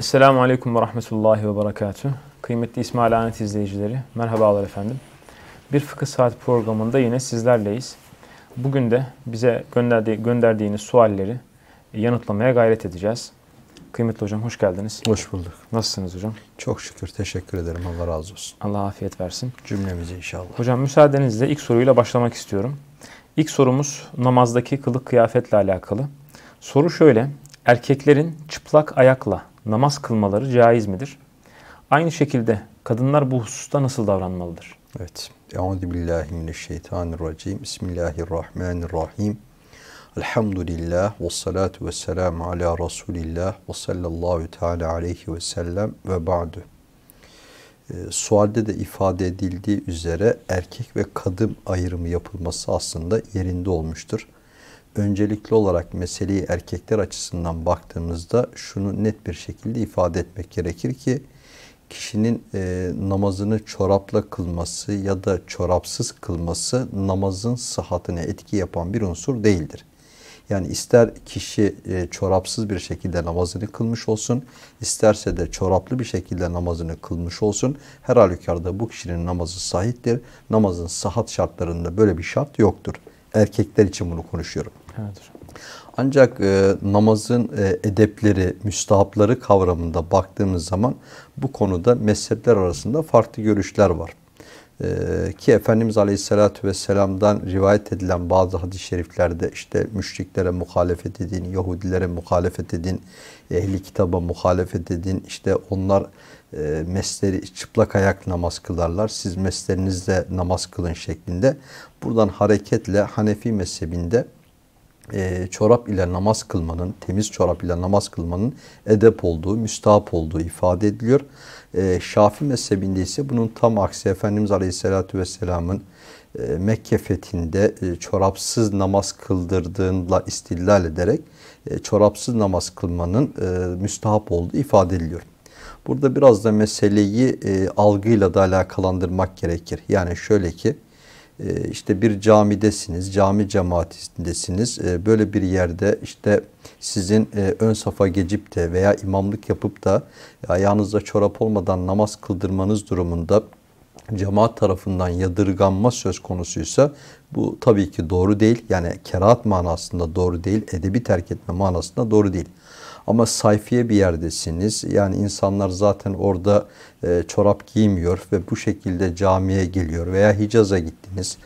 Esselamu Aleyküm ve Rahmetullahi ve Berekatuhu. Kıymetli İsmail Anet izleyicileri, merhabalar efendim. Bir Fıkıh Saat programında yine sizlerleyiz. Bugün de bize gönderdi, gönderdiğiniz sualleri yanıtlamaya gayret edeceğiz. Kıymetli hocam hoş geldiniz. Hoş bulduk. Nasılsınız hocam? Çok şükür, teşekkür ederim. Allah razı olsun. Allah afiyet versin. Cümlemizi inşallah. Hocam müsaadenizle ilk soruyla başlamak istiyorum. İlk sorumuz namazdaki kılık kıyafetle alakalı. Soru şöyle, erkeklerin çıplak ayakla namaz kılmaları caiz midir? Aynı şekilde kadınlar bu hususta nasıl davranmalıdır? Evet. Euzu billahi mineşşeytanirracim. Bismillahirrahmanirrahim. Elhamdülillah ve salatu ve selamu ala Resulillah ve sallallahu teala aleyhi ve sellem ve ba'du. Ee, sualde de ifade edildiği üzere erkek ve kadın ayrımı yapılması aslında yerinde olmuştur öncelikli olarak meseleyi erkekler açısından baktığımızda şunu net bir şekilde ifade etmek gerekir ki kişinin e, namazını çorapla kılması ya da çorapsız kılması namazın sıhhatine etki yapan bir unsur değildir. Yani ister kişi e, çorapsız bir şekilde namazını kılmış olsun, isterse de çoraplı bir şekilde namazını kılmış olsun. Her halükarda bu kişinin namazı sahiptir. Namazın sahat şartlarında böyle bir şart yoktur. Erkekler için bunu konuşuyorum. Evet. Ancak e, namazın e, edepleri, müstahapları kavramında baktığımız zaman bu konuda mezhepler arasında farklı görüşler var. E, ki Efendimiz Aleyhisselatü Vesselam'dan rivayet edilen bazı hadis-i şeriflerde işte müşriklere muhalefet edin, Yahudilere muhalefet edin, ehli kitaba muhalefet edin, işte onlar e, mesleri çıplak ayak namaz kılarlar. Siz meslerinizle namaz kılın şeklinde. Buradan hareketle Hanefi mezhebinde e, çorap ile namaz kılmanın, temiz çorap ile namaz kılmanın edep olduğu, müstahap olduğu ifade ediliyor. E, Şafi mezhebinde ise bunun tam aksi Efendimiz Aleyhisselatü Vesselam'ın e, Mekke fethinde e, çorapsız namaz kıldırdığında istillal ederek e, çorapsız namaz kılmanın e, müstahap olduğu ifade ediliyor. Burada biraz da meseleyi e, algıyla da alakalandırmak gerekir. Yani şöyle ki, ee, işte bir camidesiniz, cami cemaatindesiniz. Ee, böyle bir yerde işte sizin e, ön safa geçip de veya imamlık yapıp da ayağınızda çorap olmadan namaz kıldırmanız durumunda cemaat tarafından yadırganma söz konusuysa bu tabii ki doğru değil. Yani kerahat manasında doğru değil, edebi terk etme manasında doğru değil. Ama sayfiye bir yerdesiniz. Yani insanlar zaten orada e, çorap giymiyor ve bu şekilde camiye geliyor. Veya Hicaz'a gittiniz,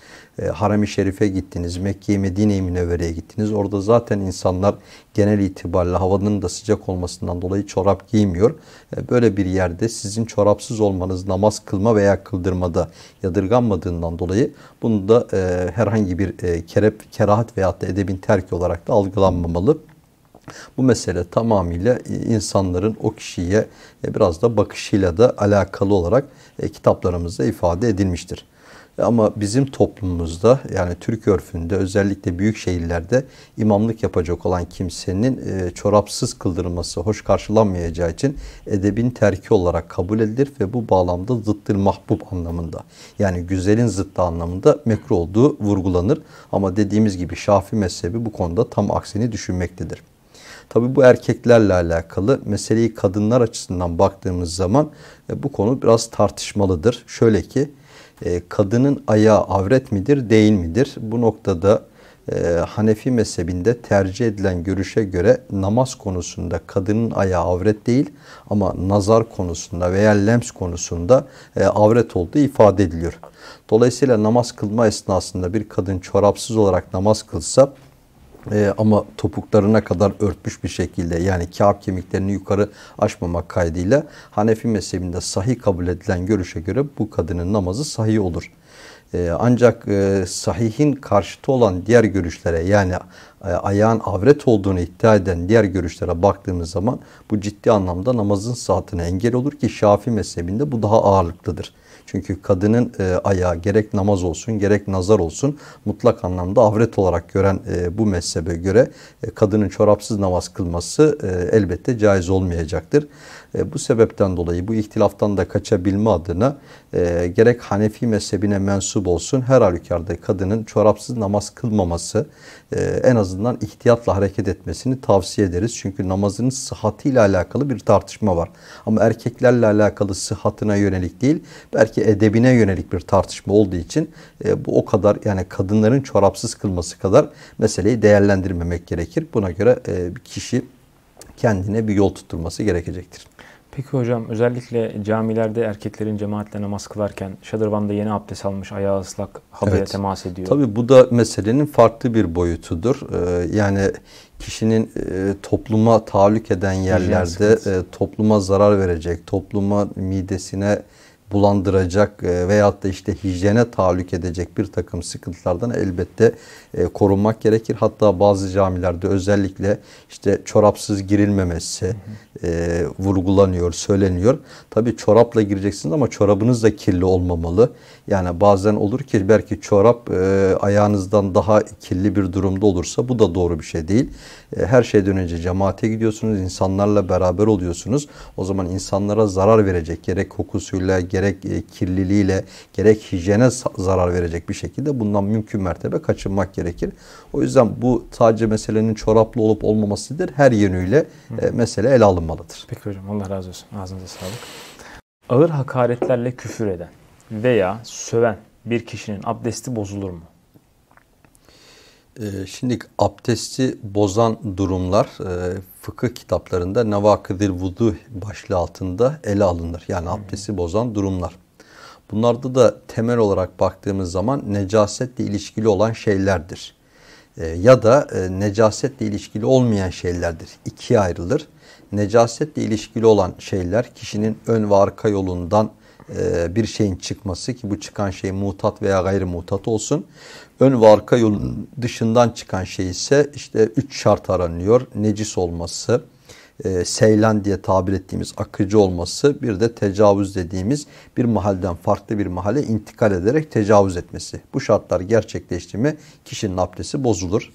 e, Harem-i Şerif'e gittiniz, Mekke'ye, Medine-i Münevvere'ye gittiniz. Orada zaten insanlar genel itibariyle havanın da sıcak olmasından dolayı çorap giymiyor. E, böyle bir yerde sizin çorapsız olmanız namaz kılma veya kıldırmada yadırganmadığından dolayı bunu da e, herhangi bir e, kerep, kerahat veyahut da edebin terki olarak da algılanmamalı. Bu mesele tamamıyla e, insanların o kişiye e, biraz da bakışıyla da alakalı olarak e, kitaplarımızda ifade edilmiştir. Ama bizim toplumumuzda yani Türk örfünde özellikle büyük şehirlerde imamlık yapacak olan kimsenin çorapsız kıldırılması hoş karşılanmayacağı için edebin terki olarak kabul edilir ve bu bağlamda zıttır mahbub anlamında yani güzelin zıttı anlamında mekruh olduğu vurgulanır. Ama dediğimiz gibi Şafi mezhebi bu konuda tam aksini düşünmektedir. Tabi bu erkeklerle alakalı. Meseleyi kadınlar açısından baktığımız zaman e, bu konu biraz tartışmalıdır. Şöyle ki e, kadının ayağı avret midir değil midir? Bu noktada e, Hanefi mezhebinde tercih edilen görüşe göre namaz konusunda kadının ayağı avret değil ama nazar konusunda veya lems konusunda e, avret olduğu ifade ediliyor. Dolayısıyla namaz kılma esnasında bir kadın çorapsız olarak namaz kılsa e, ama topuklarına kadar örtmüş bir şekilde yani kağıp kemiklerini yukarı açmamak kaydıyla Hanefi mezhebinde sahih kabul edilen görüşe göre bu kadının namazı sahih olur. E, ancak e, sahihin karşıtı olan diğer görüşlere yani e, ayağın avret olduğunu iddia eden diğer görüşlere baktığımız zaman bu ciddi anlamda namazın saatine engel olur ki Şafii mezhebinde bu daha ağırlıklıdır. Çünkü kadının e, ayağı gerek namaz olsun gerek nazar olsun mutlak anlamda avret olarak gören e, bu mezhebe göre e, kadının çorapsız namaz kılması e, elbette caiz olmayacaktır. E, bu sebepten dolayı bu ihtilaftan da kaçabilme adına e, gerek Hanefi mezhebine mensup olsun her halükarda kadının çorapsız namaz kılmaması e, en azından ihtiyatla hareket etmesini tavsiye ederiz. Çünkü namazının sıhhatiyle alakalı bir tartışma var. Ama erkeklerle alakalı sıhhatına yönelik değil belki edebine yönelik bir tartışma olduğu için e, bu o kadar yani kadınların çorapsız kılması kadar meseleyi değerlendirmemek gerekir. Buna göre e, kişi kendine bir yol tutturması gerekecektir. Peki hocam özellikle camilerde erkeklerin cemaatle namaz kılarken şadırvanda yeni abdest almış ayağı ıslak halıya evet. temas ediyor. Tabi bu da meselenin farklı bir boyutudur. Ee, yani kişinin e, topluma tahallük eden yerlerde e, topluma zarar verecek, topluma midesine bulandıracak e, veyahut da işte hijyene tahallük edecek bir takım sıkıntılardan elbette e, korunmak gerekir. Hatta bazı camilerde özellikle işte çorapsız girilmemesi e, vurgulanıyor, söyleniyor. Tabii çorapla gireceksiniz ama çorabınız da kirli olmamalı. Yani bazen olur ki belki çorap ayağınızdan daha kirli bir durumda olursa bu da doğru bir şey değil. E, her şeyden önce cemaate gidiyorsunuz, insanlarla beraber oluyorsunuz. O zaman insanlara zarar verecek gerek kokusuyla, gerek e, kirliliğiyle, gerek hijyene zarar verecek bir şekilde bundan mümkün mertebe kaçınmak gerekir. O yüzden bu sadece meselenin çoraplı olup olmamasıdır. Her yönüyle e, mesele ele alınmalıdır. Peki hocam Allah razı olsun. Ağzınıza sağlık. Ağır hakaretlerle küfür eden veya söven bir kişinin abdesti bozulur mu? Ee, şimdi abdesti bozan durumlar e, fıkıh kitaplarında nevakıdil vudu başlığı altında ele alınır. Yani abdesti hmm. bozan durumlar. Bunlarda da temel olarak baktığımız zaman necasetle ilişkili olan şeylerdir. Ee, ya da e, necasetle ilişkili olmayan şeylerdir. İkiye ayrılır. Necasetle ilişkili olan şeyler kişinin ön ve arka yolundan e, bir şeyin çıkması ki bu çıkan şey mutat veya gayri mutat olsun. Ön ve arka yolun dışından çıkan şey ise işte üç şart aranıyor. Necis olması, e, diye tabir ettiğimiz akıcı olması bir de tecavüz dediğimiz bir mahalden farklı bir mahalle intikal ederek tecavüz etmesi. Bu şartlar gerçekleşti mi kişinin abdesti bozulur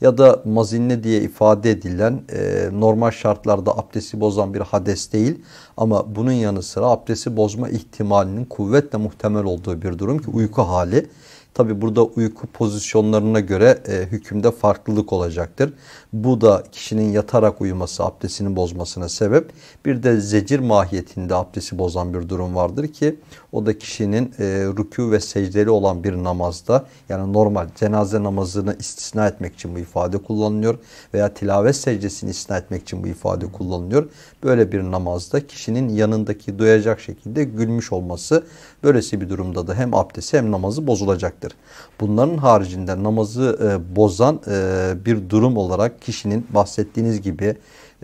ya da mazinne diye ifade edilen e, normal şartlarda abdesti bozan bir hades değil ama bunun yanı sıra abdesti bozma ihtimalinin kuvvetle muhtemel olduğu bir durum ki uyku hali Tabi burada uyku pozisyonlarına göre e, hükümde farklılık olacaktır. Bu da kişinin yatarak uyuması abdestini bozmasına sebep. Bir de zecir mahiyetinde abdesti bozan bir durum vardır ki o da kişinin e, rükû ve secdeli olan bir namazda yani normal cenaze namazını istisna etmek için bu ifade kullanılıyor veya tilavet secdesini istisna etmek için bu ifade kullanılıyor. Böyle bir namazda kişinin yanındaki duyacak şekilde gülmüş olması Böylesi bir durumda da hem abdesti hem namazı bozulacaktır. Bunların haricinde namazı e, bozan e, bir durum olarak kişinin bahsettiğiniz gibi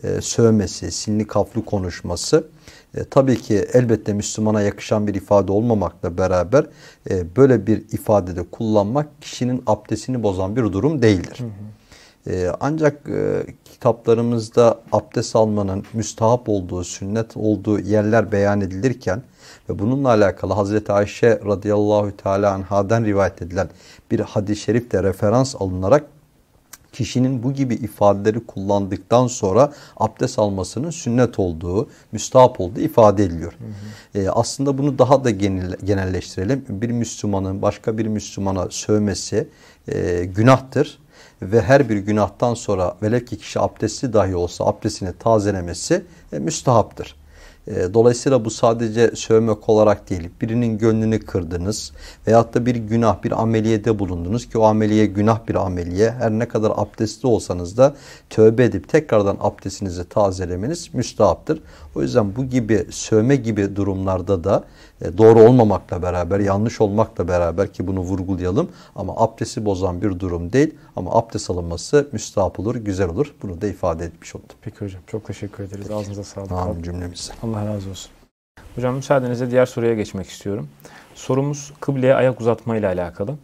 e, sövmesi, sinli kaflı konuşması e, tabii ki elbette Müslümana yakışan bir ifade olmamakla beraber e, böyle bir ifadede kullanmak kişinin abdestini bozan bir durum değildir. Hı hı. Ee, ancak e, kitaplarımızda abdest almanın müstahap olduğu, sünnet olduğu yerler beyan edilirken ve bununla alakalı Hazreti Ayşe radıyallahu teala anhadan rivayet edilen bir hadis-i şerif de referans alınarak kişinin bu gibi ifadeleri kullandıktan sonra abdest almasının sünnet olduğu, müstahap olduğu ifade ediliyor. Hı hı. E, aslında bunu daha da genelleştirelim. Bir Müslümanın başka bir Müslümana sövmesi e, günahtır ve her bir günahtan sonra velev ki kişi abdestli dahi olsa abdestini tazelemesi e, müstehaptır. E, dolayısıyla bu sadece sövmek olarak değil, birinin gönlünü kırdınız veyahut da bir günah, bir ameliyede bulundunuz ki o ameliye günah bir ameliye. Her ne kadar abdestli olsanız da tövbe edip tekrardan abdestinizi tazelemeniz müstahaptır. O yüzden bu gibi sövme gibi durumlarda da e, doğru olmamakla beraber, yanlış olmakla beraber ki bunu vurgulayalım ama abdesti bozan bir durum değil ama abdest alınması müstahap olur, güzel olur. Bunu da ifade etmiş oldum. Peki hocam çok teşekkür ederiz. Peki. Ağzınıza sağlık. Amin cümlemize. Allah razı olsun. Hocam müsaadenizle diğer soruya geçmek istiyorum. Sorumuz kıbleye ayak uzatma ile alakalı.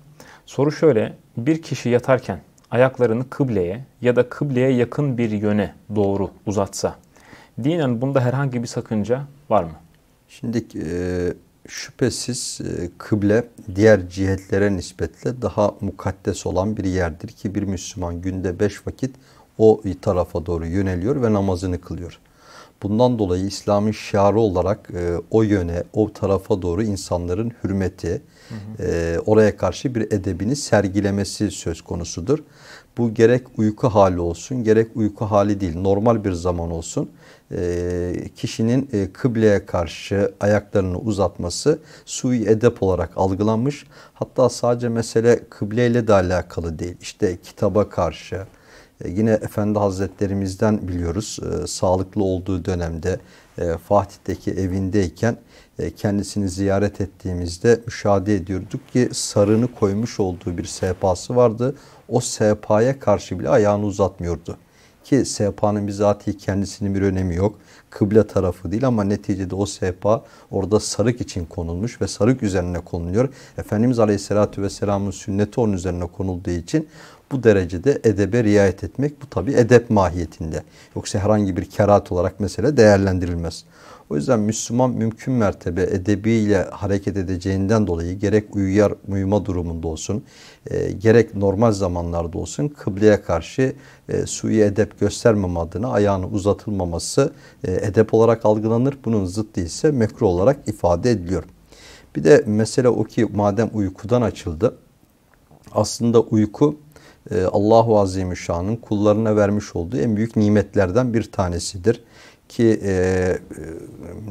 Soru şöyle. Bir kişi yatarken ayaklarını kıbleye ya da kıbleye yakın bir yöne doğru uzatsa Dinen bunda herhangi bir sakınca var mı? Şimdi e, şüphesiz e, kıble diğer cihetlere nispetle daha mukaddes olan bir yerdir ki bir Müslüman günde beş vakit o tarafa doğru yöneliyor ve namazını kılıyor. Bundan dolayı İslam'ın şiarı olarak e, o yöne, o tarafa doğru insanların hürmeti, hı hı. E, oraya karşı bir edebini sergilemesi söz konusudur. Bu gerek uyku hali olsun, gerek uyku hali değil, normal bir zaman olsun. E, kişinin e, kıbleye karşı ayaklarını uzatması sui edep olarak algılanmış. Hatta sadece mesele kıbleyle de alakalı değil. İşte kitaba karşı, e, yine Efendi Hazretlerimizden biliyoruz e, sağlıklı olduğu dönemde e, Fatih'teki evindeyken kendisini ziyaret ettiğimizde müşahede ediyorduk ki sarını koymuş olduğu bir sehpası vardı. O sehpaya karşı bile ayağını uzatmıyordu. Ki sehpanın bizatihi kendisinin bir önemi yok. Kıble tarafı değil ama neticede o sehpa orada sarık için konulmuş ve sarık üzerine konuluyor. Efendimiz Aleyhisselatü Vesselam'ın sünneti onun üzerine konulduğu için bu derecede edebe riayet etmek bu tabi edep mahiyetinde. Yoksa herhangi bir kerat olarak mesele değerlendirilmez. O yüzden Müslüman mümkün mertebe edebiyle hareket edeceğinden dolayı gerek uyuyar, uyuma durumunda olsun, e, gerek normal zamanlarda olsun kıbleye karşı e, suyu edep göstermem adına ayağını uzatılmaması e, edep olarak algılanır. Bunun zıttı ise mekruh olarak ifade ediliyor. Bir de mesele o ki madem uykudan açıldı, aslında uyku e, Allahu Azimüşşan'ın kullarına vermiş olduğu en büyük nimetlerden bir tanesidir. Ki e, e,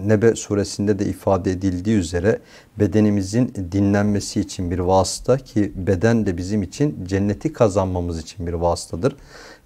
Nebe suresinde de ifade edildiği üzere bedenimizin dinlenmesi için bir vasıta ki beden de bizim için cenneti kazanmamız için bir vasıtadır.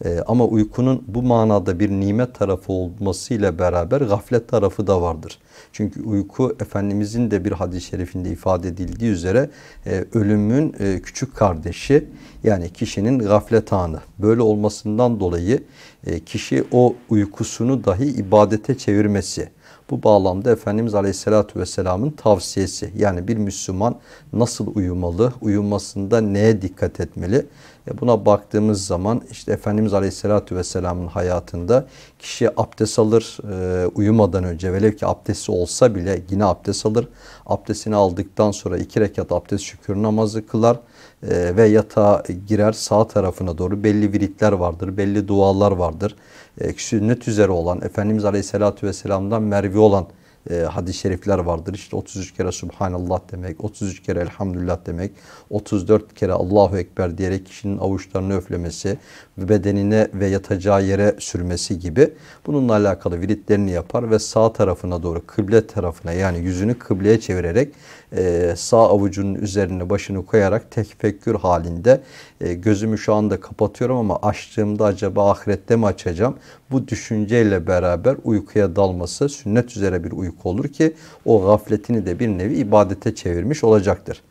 Ee, ama uykunun bu manada bir nimet tarafı olmasıyla beraber gaflet tarafı da vardır. Çünkü uyku Efendimizin de bir hadis-i şerifinde ifade edildiği üzere e, ölümün e, küçük kardeşi yani kişinin gaflet anı. Böyle olmasından dolayı e, kişi o uykusunu dahi ibadete çevirmesi bu bağlamda Efendimiz Aleyhisselatü Vesselam'ın tavsiyesi yani bir Müslüman nasıl uyumalı, uyumasında neye dikkat etmeli? E buna baktığımız zaman işte Efendimiz Aleyhisselatü Vesselam'ın hayatında kişi abdest alır e, uyumadan önce velev ki abdesti olsa bile yine abdest alır. Abdestini aldıktan sonra iki rekat abdest şükür namazı kılar ee, ve yatağa girer sağ tarafına doğru belli viritler vardır, belli dualar vardır. E, sünnet üzere olan, Efendimiz Aleyhisselatü Vesselam'dan mervi olan e, hadis-i şerifler vardır. İşte 33 kere Subhanallah demek, 33 kere Elhamdülillah demek, 34 kere Allahu Ekber diyerek kişinin avuçlarını öflemesi, bedenine ve yatacağı yere sürmesi gibi bununla alakalı viritlerini yapar ve sağ tarafına doğru, kıble tarafına yani yüzünü kıbleye çevirerek e, sağ avucunun üzerine başını koyarak tefekkür halinde e, gözümü şu anda kapatıyorum ama açtığımda acaba ahirette mi açacağım? Bu düşünceyle beraber uykuya dalması sünnet üzere bir uyku olur ki o gafletini de bir nevi ibadete çevirmiş olacaktır.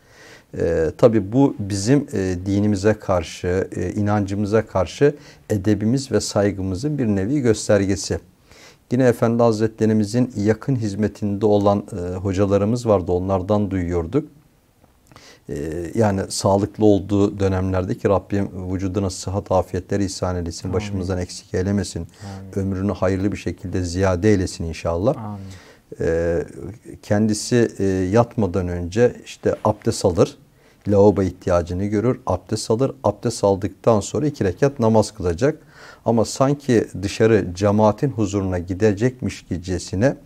E, Tabi bu bizim e, dinimize karşı, e, inancımıza karşı edebimiz ve saygımızın bir nevi göstergesi. Yine Efendi Hazretlerimizin yakın hizmetinde olan e, hocalarımız vardı. Onlardan duyuyorduk. E, yani sağlıklı olduğu dönemlerde ki Rabbim vücuduna sıhhat, afiyetleri ihsan eylesin. Amin. Başımızdan eksik eylemesin. Amin. Ömrünü hayırlı bir şekilde ziyade eylesin inşallah. Amin. E, kendisi e, yatmadan önce işte abdest alır lavabo ihtiyacını görür, abdest alır. Abdest aldıktan sonra iki rekat namaz kılacak. Ama sanki dışarı cemaatin huzuruna gidecekmiş gecesine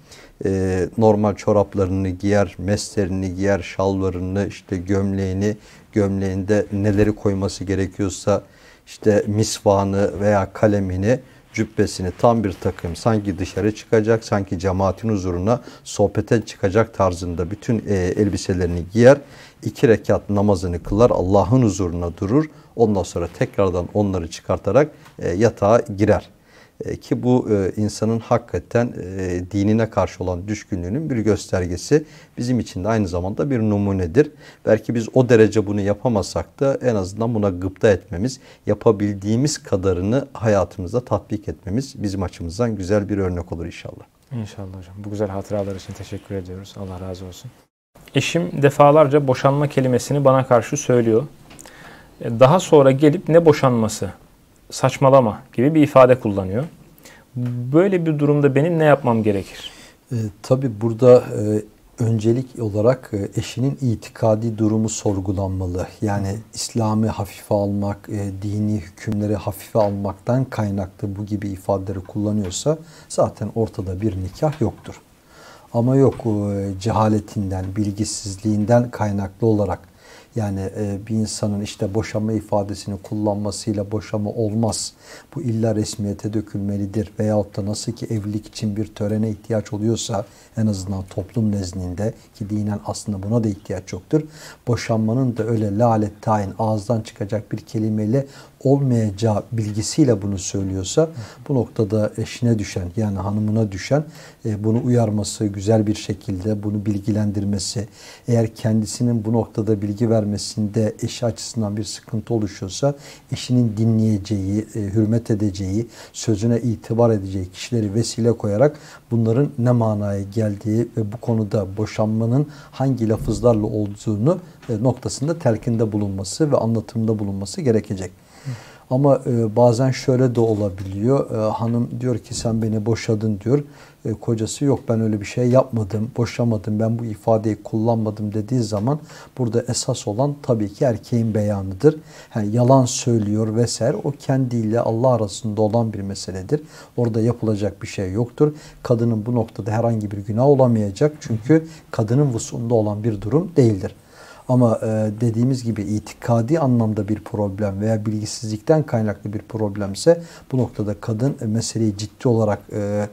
e, normal çoraplarını giyer, meslerini giyer, şalvarını, işte gömleğini, gömleğinde neleri koyması gerekiyorsa işte misvanı veya kalemini cübbesini tam bir takım sanki dışarı çıkacak, sanki cemaatin huzuruna sohbete çıkacak tarzında bütün e, elbiselerini giyer. iki rekat namazını kılar, Allah'ın huzuruna durur. Ondan sonra tekrardan onları çıkartarak e, yatağa girer. E, ki bu e, insanın hakikaten e, dinine karşı olan düşkünlüğünün bir göstergesi bizim için de aynı zamanda bir numunedir. Belki biz o derece bunu yapamasak da en azından buna gıpta etmemiz, yapabildiğimiz kadarını hayatımızda tatbik etmemiz bizim açımızdan güzel bir örnek olur inşallah. İnşallah hocam. Bu güzel hatıralar için teşekkür ediyoruz. Allah razı olsun. Eşim defalarca boşanma kelimesini bana karşı söylüyor. Daha sonra gelip ne boşanması? saçmalama gibi bir ifade kullanıyor. Böyle bir durumda benim ne yapmam gerekir? E, tabii burada e, öncelik olarak e, eşinin itikadi durumu sorgulanmalı. Yani İslam'ı hafife almak, e, dini hükümleri hafife almaktan kaynaklı bu gibi ifadeleri kullanıyorsa zaten ortada bir nikah yoktur. Ama yok e, cehaletinden, bilgisizliğinden kaynaklı olarak yani e, bir insanın işte boşama ifadesini kullanmasıyla boşama olmaz. Bu illa resmiyete dökülmelidir. Veyahut da nasıl ki evlilik için bir törene ihtiyaç oluyorsa en azından toplum nezdinde ki dinen aslında buna da ihtiyaç yoktur. Boşanmanın da öyle lalet tayin ağızdan çıkacak bir kelimeyle olmayacağı bilgisiyle bunu söylüyorsa bu noktada eşine düşen yani hanımına düşen e, bunu uyarması, güzel bir şekilde bunu bilgilendirmesi, eğer kendisinin bu noktada bilgi vermesinde eşi açısından bir sıkıntı oluşuyorsa eşinin dinleyeceği, e, hürmet edeceği, sözüne itibar edeceği kişileri vesile koyarak bunların ne manaya geldiği ve bu konuda boşanmanın hangi lafızlarla olduğunu e, noktasında telkinde bulunması ve anlatımda bulunması gerekecek. Ama e, bazen şöyle de olabiliyor. E, hanım diyor ki sen beni boşadın diyor. E, kocası yok ben öyle bir şey yapmadım, boşamadım, ben bu ifadeyi kullanmadım dediği zaman burada esas olan tabii ki erkeğin beyanıdır. Yani yalan söylüyor vesaire o kendiyle Allah arasında olan bir meseledir. Orada yapılacak bir şey yoktur. Kadının bu noktada herhangi bir günah olamayacak çünkü kadının vusunda olan bir durum değildir. Ama e, dediğimiz gibi itikadi anlamda bir problem veya bilgisizlikten kaynaklı bir problemse bu noktada kadın e, meseleyi ciddi olarak e,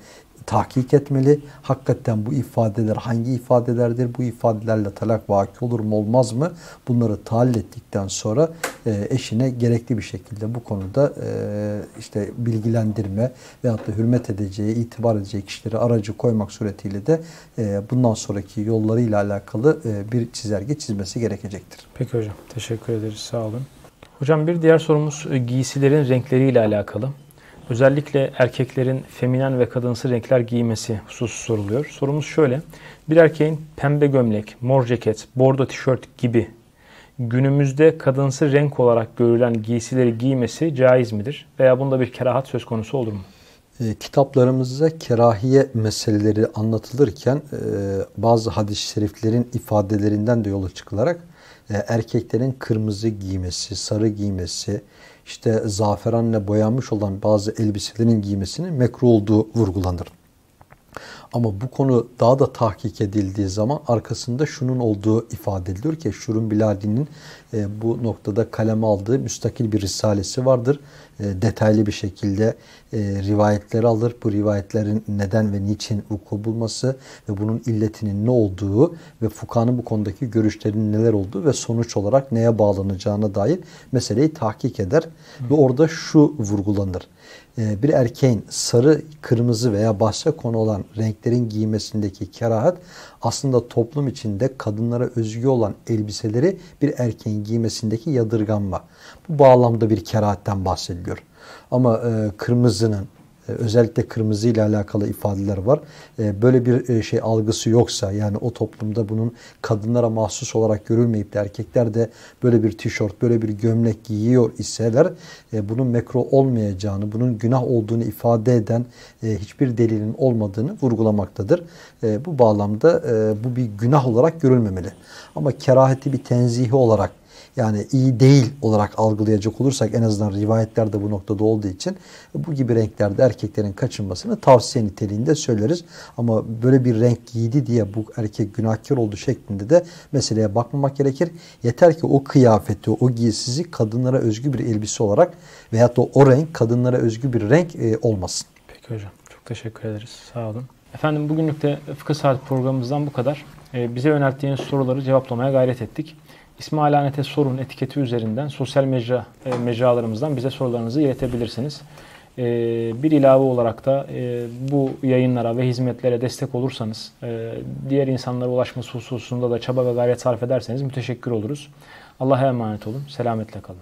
tahkik etmeli. Hakikaten bu ifadeler hangi ifadelerdir? Bu ifadelerle talak vaki olur mu olmaz mı? Bunları tahlil ettikten sonra e, eşine gerekli bir şekilde bu konuda e, işte bilgilendirme veyahut da hürmet edeceği, itibar edeceği kişileri aracı koymak suretiyle de e, bundan sonraki yollarıyla alakalı e, bir çizelge çizmesi gerekecektir. Peki hocam. Teşekkür ederiz. Sağ olun. Hocam bir diğer sorumuz e, giysilerin renkleriyle alakalı. Özellikle erkeklerin feminen ve kadınsı renkler giymesi hususu soruluyor. Sorumuz şöyle. Bir erkeğin pembe gömlek, mor ceket, bordo tişört gibi günümüzde kadınsı renk olarak görülen giysileri giymesi caiz midir? Veya bunda bir kerahat söz konusu olur mu? Ee, kitaplarımızda kerahiye meseleleri anlatılırken e, bazı hadis-i şeriflerin ifadelerinden de yola çıkılarak ee, erkeklerin kırmızı giymesi, sarı giymesi, işte zaferanla boyanmış olan bazı elbiselerin giymesinin mekruh olduğu vurgulanır. Ama bu konu daha da tahkik edildiği zaman arkasında şunun olduğu ifade ediliyor ki Şurun Biladi'nin e, bu noktada kaleme aldığı müstakil bir risalesi vardır. E, detaylı bir şekilde e, rivayetleri alır. Bu rivayetlerin neden ve niçin vuku bulması ve bunun illetinin ne olduğu ve fukanın bu konudaki görüşlerinin neler olduğu ve sonuç olarak neye bağlanacağına dair meseleyi tahkik eder. Hı. Ve orada şu vurgulanır. E, bir erkeğin sarı, kırmızı veya bahse konu olan renklerin giymesindeki kerahat aslında toplum içinde kadınlara özgü olan elbiseleri bir erkeğin giymesindeki yadırganma. Bu bağlamda bir kerahatten bahsediliyor. Ama e, kırmızının e, özellikle kırmızı ile alakalı ifadeler var. E, böyle bir e, şey algısı yoksa yani o toplumda bunun kadınlara mahsus olarak görülmeyip de erkekler de böyle bir tişört, böyle bir gömlek giyiyor iseler bunun mekro olmayacağını, bunun günah olduğunu ifade eden hiçbir delilin olmadığını vurgulamaktadır. Bu bağlamda bu bir günah olarak görülmemeli. Ama keraheti bir tenzihi olarak yani iyi değil olarak algılayacak olursak en azından rivayetler de bu noktada olduğu için bu gibi renklerde erkeklerin kaçınmasını tavsiye niteliğinde söyleriz. Ama böyle bir renk giydi diye bu erkek günahkar oldu şeklinde de meseleye bakmamak gerekir. Yeter ki o kıyafeti, o giysisi kadınlara özgü bir elbise olarak veyahut da o renk kadınlara özgü bir renk e, olmasın. Peki hocam. Çok teşekkür ederiz. Sağ olun. Efendim bugünlük de Fıkıh Saat programımızdan bu kadar. Ee, bize yönelttiğiniz soruları cevaplamaya gayret ettik. İsmail Anet'e sorun etiketi üzerinden sosyal mecra e, mecralarımızdan bize sorularınızı iletebilirsiniz. E, bir ilave olarak da e, bu yayınlara ve hizmetlere destek olursanız, e, diğer insanlara ulaşması hususunda da çaba ve gayret sarf ederseniz müteşekkir oluruz. Allah'a emanet olun, selametle kalın.